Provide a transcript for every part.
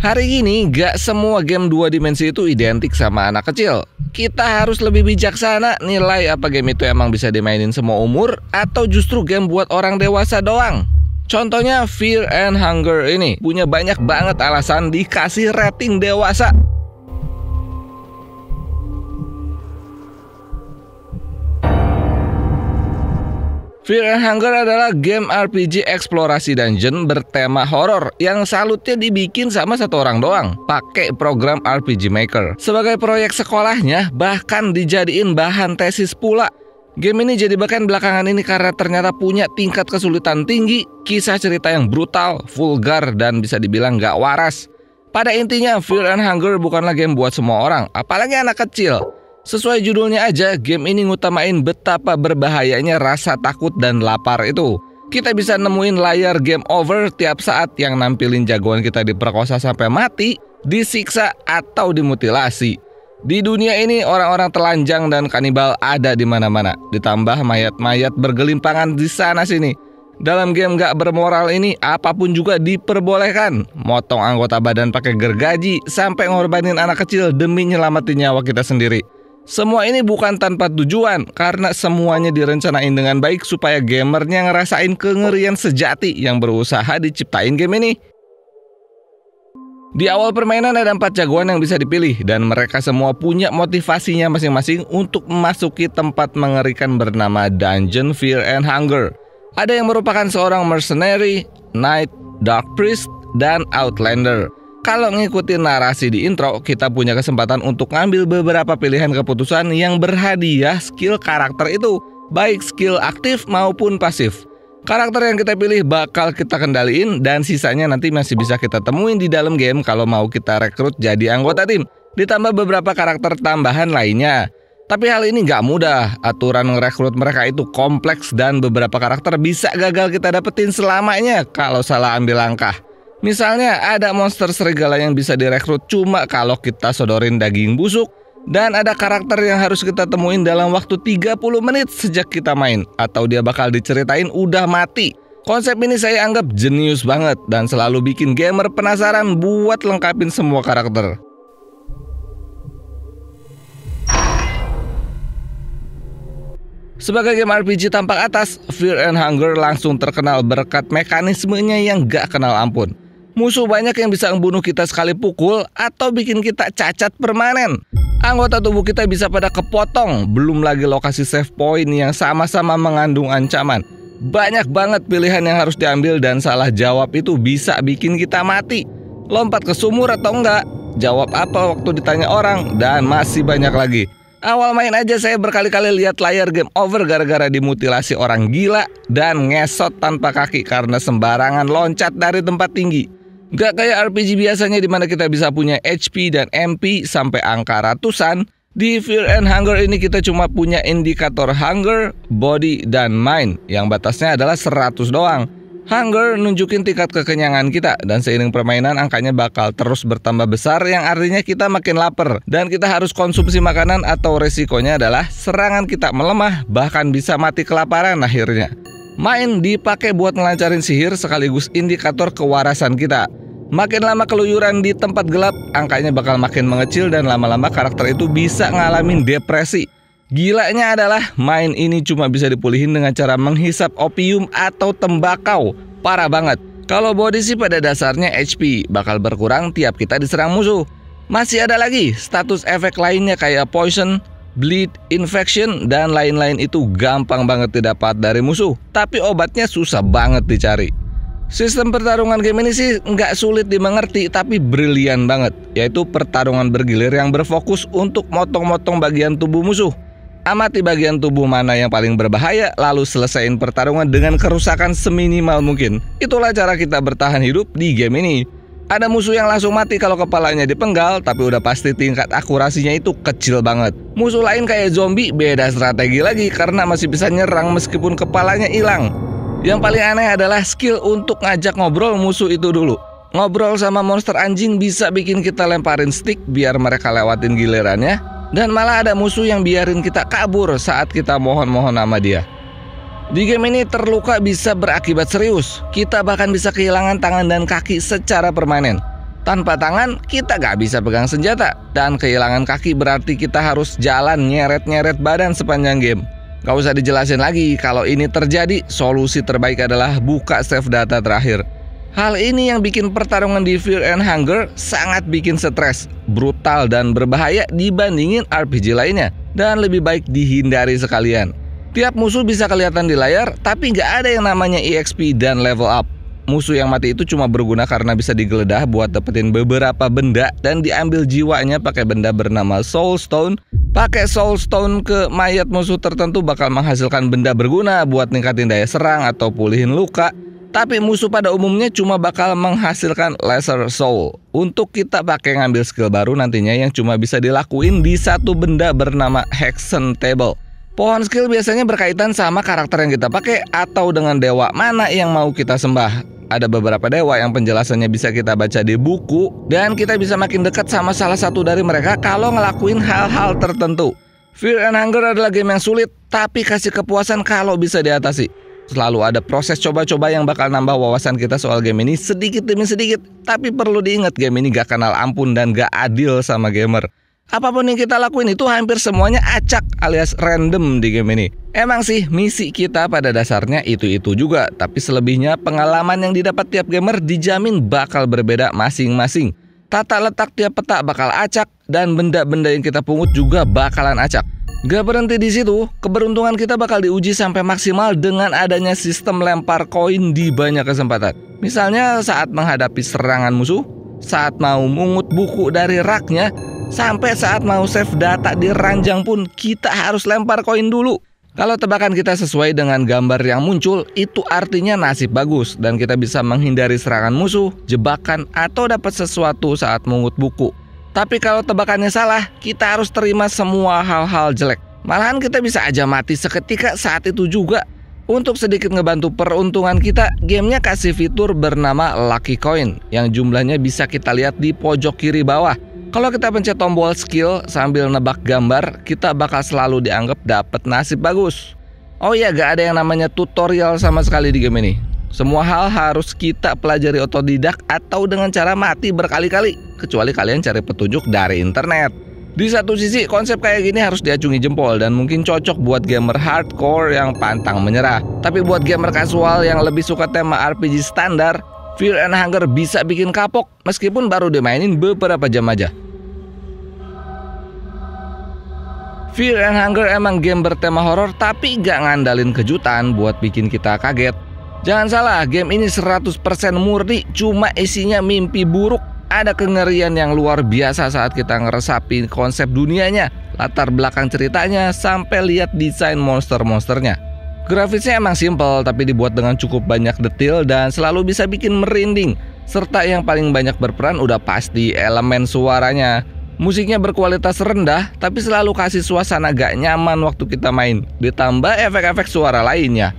Hari ini gak semua game dua dimensi itu identik sama anak kecil. Kita harus lebih bijaksana nilai apa game itu emang bisa dimainin semua umur atau justru game buat orang dewasa doang. Contohnya Fear and Hunger ini punya banyak banget alasan dikasih rating dewasa. Fear and Hunger adalah game RPG eksplorasi dungeon bertema horor yang salutnya dibikin sama satu orang doang, pakai program RPG Maker. Sebagai proyek sekolahnya, bahkan dijadiin bahan tesis pula. Game ini jadi bahkan belakangan ini karena ternyata punya tingkat kesulitan tinggi, kisah cerita yang brutal, vulgar, dan bisa dibilang gak waras. Pada intinya, Fear and Hunger bukanlah game buat semua orang, apalagi anak kecil. Sesuai judulnya aja, game ini ngutamain betapa berbahayanya rasa takut dan lapar itu. Kita bisa nemuin layar game over tiap saat yang nampilin jagoan kita diperkosa sampai mati, disiksa atau dimutilasi. Di dunia ini orang-orang telanjang dan kanibal ada di mana-mana, ditambah mayat-mayat bergelimpangan di sana sini. Dalam game gak bermoral ini apapun juga diperbolehkan Motong anggota badan pakai gergaji Sampai ngorbanin anak kecil demi nyelamatin nyawa kita sendiri semua ini bukan tanpa tujuan, karena semuanya direncanain dengan baik supaya gamernya ngerasain kengerian sejati yang berusaha diciptain game ini. Di awal permainan ada empat jagoan yang bisa dipilih dan mereka semua punya motivasinya masing-masing untuk memasuki tempat mengerikan bernama Dungeon Fear and Hunger. Ada yang merupakan seorang mercenary, knight, dark priest, dan outlander. Kalau ngikutin narasi di intro, kita punya kesempatan untuk ngambil beberapa pilihan keputusan yang berhadiah skill karakter itu, baik skill aktif maupun pasif. Karakter yang kita pilih bakal kita kendaliin dan sisanya nanti masih bisa kita temuin di dalam game kalau mau kita rekrut jadi anggota tim. Ditambah beberapa karakter tambahan lainnya. Tapi hal ini nggak mudah. Aturan merekrut mereka itu kompleks dan beberapa karakter bisa gagal kita dapetin selamanya kalau salah ambil langkah. Misalnya ada monster serigala yang bisa direkrut cuma kalau kita sodorin daging busuk dan ada karakter yang harus kita temuin dalam waktu 30 menit sejak kita main atau dia bakal diceritain udah mati. Konsep ini saya anggap jenius banget dan selalu bikin gamer penasaran buat lengkapin semua karakter. Sebagai game RPG tampak atas, Fear and Hunger langsung terkenal berkat mekanismenya yang gak kenal ampun. Musuh banyak yang bisa membunuh kita sekali pukul atau bikin kita cacat permanen. Anggota tubuh kita bisa pada kepotong, belum lagi lokasi save point yang sama-sama mengandung ancaman. Banyak banget pilihan yang harus diambil dan salah jawab itu bisa bikin kita mati. Lompat ke sumur atau enggak? Jawab apa waktu ditanya orang dan masih banyak lagi. Awal main aja saya berkali-kali lihat layar game over gara-gara dimutilasi orang gila dan ngesot tanpa kaki karena sembarangan loncat dari tempat tinggi. Gak kayak RPG biasanya di mana kita bisa punya HP dan MP sampai angka ratusan, di Fear and Hunger ini kita cuma punya indikator hunger, body, dan mind yang batasnya adalah 100 doang. Hunger nunjukin tingkat kekenyangan kita dan seiring permainan angkanya bakal terus bertambah besar yang artinya kita makin lapar dan kita harus konsumsi makanan atau resikonya adalah serangan kita melemah bahkan bisa mati kelaparan akhirnya. Main dipakai buat ngelancarin sihir sekaligus indikator kewarasan kita. Makin lama keluyuran di tempat gelap, angkanya bakal makin mengecil dan lama-lama karakter itu bisa ngalamin depresi. Gilanya adalah main ini cuma bisa dipulihin dengan cara menghisap opium atau tembakau. Parah banget. Kalau body sih pada dasarnya HP bakal berkurang tiap kita diserang musuh. Masih ada lagi status efek lainnya kayak poison, bleed infection, dan lain-lain itu gampang banget didapat dari musuh. Tapi obatnya susah banget dicari. Sistem pertarungan game ini sih nggak sulit dimengerti tapi brilian banget Yaitu pertarungan bergilir yang berfokus untuk motong-motong bagian tubuh musuh Amati bagian tubuh mana yang paling berbahaya Lalu selesaikan pertarungan dengan kerusakan seminimal mungkin Itulah cara kita bertahan hidup di game ini ada musuh yang langsung mati kalau kepalanya dipenggal, tapi udah pasti tingkat akurasinya itu kecil banget. Musuh lain kayak zombie beda strategi lagi karena masih bisa nyerang meskipun kepalanya hilang. Yang paling aneh adalah skill untuk ngajak ngobrol musuh itu dulu. Ngobrol sama monster anjing bisa bikin kita lemparin stick biar mereka lewatin gilirannya, dan malah ada musuh yang biarin kita kabur saat kita mohon-mohon nama dia. Di game ini terluka bisa berakibat serius. Kita bahkan bisa kehilangan tangan dan kaki secara permanen. Tanpa tangan, kita gak bisa pegang senjata. Dan kehilangan kaki berarti kita harus jalan nyeret-nyeret badan sepanjang game. Gak usah dijelasin lagi, kalau ini terjadi, solusi terbaik adalah buka save data terakhir. Hal ini yang bikin pertarungan di Fear and Hunger sangat bikin stres, brutal dan berbahaya dibandingin RPG lainnya, dan lebih baik dihindari sekalian. Tiap musuh bisa kelihatan di layar, tapi nggak ada yang namanya EXP dan level up. Musuh yang mati itu cuma berguna karena bisa digeledah buat dapetin beberapa benda dan diambil jiwanya pakai benda bernama Soul Stone. Pakai Soul Stone ke mayat musuh tertentu bakal menghasilkan benda berguna buat ningkatin daya serang atau pulihin luka. Tapi musuh pada umumnya cuma bakal menghasilkan laser soul Untuk kita pakai ngambil skill baru nantinya yang cuma bisa dilakuin di satu benda bernama Hexen Table Pohon skill biasanya berkaitan sama karakter yang kita pakai atau dengan dewa mana yang mau kita sembah. Ada beberapa dewa yang penjelasannya bisa kita baca di buku dan kita bisa makin dekat sama salah satu dari mereka kalau ngelakuin hal-hal tertentu. Fear and Hunger adalah game yang sulit tapi kasih kepuasan kalau bisa diatasi. Selalu ada proses coba-coba yang bakal nambah wawasan kita soal game ini sedikit demi sedikit. Tapi perlu diingat game ini gak kenal ampun dan gak adil sama gamer apapun yang kita lakuin itu hampir semuanya acak alias random di game ini. Emang sih misi kita pada dasarnya itu-itu juga, tapi selebihnya pengalaman yang didapat tiap gamer dijamin bakal berbeda masing-masing. Tata letak tiap peta bakal acak dan benda-benda yang kita pungut juga bakalan acak. Gak berhenti di situ, keberuntungan kita bakal diuji sampai maksimal dengan adanya sistem lempar koin di banyak kesempatan. Misalnya saat menghadapi serangan musuh, saat mau mungut buku dari raknya, Sampai saat mau save data di ranjang pun kita harus lempar koin dulu. Kalau tebakan kita sesuai dengan gambar yang muncul, itu artinya nasib bagus dan kita bisa menghindari serangan musuh, jebakan, atau dapat sesuatu saat mengut buku. Tapi kalau tebakannya salah, kita harus terima semua hal-hal jelek. Malahan kita bisa aja mati seketika saat itu juga. Untuk sedikit ngebantu peruntungan kita, gamenya kasih fitur bernama Lucky Coin yang jumlahnya bisa kita lihat di pojok kiri bawah kalau kita pencet tombol skill sambil nebak gambar, kita bakal selalu dianggap dapat nasib bagus. Oh iya, gak ada yang namanya tutorial sama sekali di game ini. Semua hal harus kita pelajari otodidak atau dengan cara mati berkali-kali, kecuali kalian cari petunjuk dari internet. Di satu sisi, konsep kayak gini harus diacungi jempol dan mungkin cocok buat gamer hardcore yang pantang menyerah. Tapi buat gamer kasual yang lebih suka tema RPG standar, Fear and Hunger bisa bikin kapok meskipun baru dimainin beberapa jam aja. Fear and Hunger emang game bertema horor tapi gak ngandalin kejutan buat bikin kita kaget. Jangan salah, game ini 100% murni cuma isinya mimpi buruk. Ada kengerian yang luar biasa saat kita ngeresapi konsep dunianya, latar belakang ceritanya, sampai lihat desain monster-monsternya. Grafisnya emang simpel tapi dibuat dengan cukup banyak detail dan selalu bisa bikin merinding. Serta yang paling banyak berperan udah pasti elemen suaranya. Musiknya berkualitas rendah tapi selalu kasih suasana gak nyaman waktu kita main. Ditambah efek-efek suara lainnya.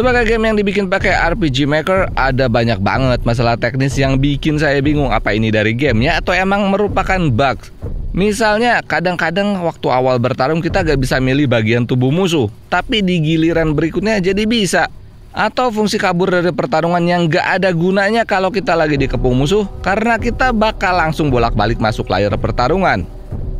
Sebagai game yang dibikin pakai RPG Maker, ada banyak banget masalah teknis yang bikin saya bingung apa ini dari gamenya atau emang merupakan bug. Misalnya, kadang-kadang waktu awal bertarung kita gak bisa milih bagian tubuh musuh, tapi di giliran berikutnya jadi bisa. Atau fungsi kabur dari pertarungan yang gak ada gunanya kalau kita lagi dikepung musuh, karena kita bakal langsung bolak-balik masuk layar pertarungan.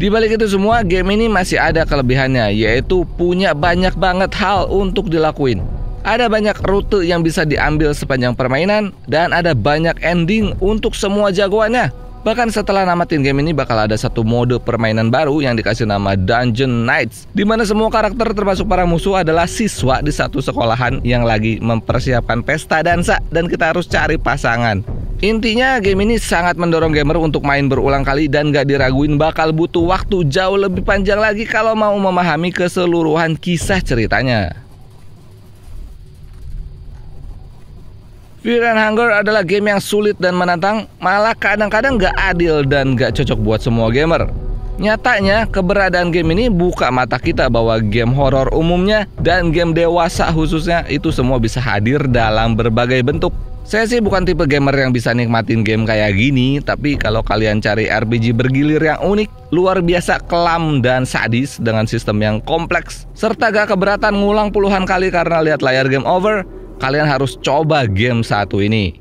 Di balik itu semua, game ini masih ada kelebihannya, yaitu punya banyak banget hal untuk dilakuin. Ada banyak rute yang bisa diambil sepanjang permainan dan ada banyak ending untuk semua jagoannya. Bahkan setelah nama tim game ini bakal ada satu mode permainan baru yang dikasih nama Dungeon Knights di mana semua karakter termasuk para musuh adalah siswa di satu sekolahan yang lagi mempersiapkan pesta dansa dan kita harus cari pasangan. Intinya game ini sangat mendorong gamer untuk main berulang kali dan gak diraguin bakal butuh waktu jauh lebih panjang lagi kalau mau memahami keseluruhan kisah ceritanya. Fear and Hunger adalah game yang sulit dan menantang, malah kadang-kadang gak adil dan gak cocok buat semua gamer. Nyatanya, keberadaan game ini buka mata kita bahwa game horor umumnya dan game dewasa khususnya itu semua bisa hadir dalam berbagai bentuk. Saya sih bukan tipe gamer yang bisa nikmatin game kayak gini, tapi kalau kalian cari RPG bergilir yang unik, luar biasa kelam dan sadis dengan sistem yang kompleks, serta gak keberatan ngulang puluhan kali karena lihat layar game over, kalian harus coba game satu ini.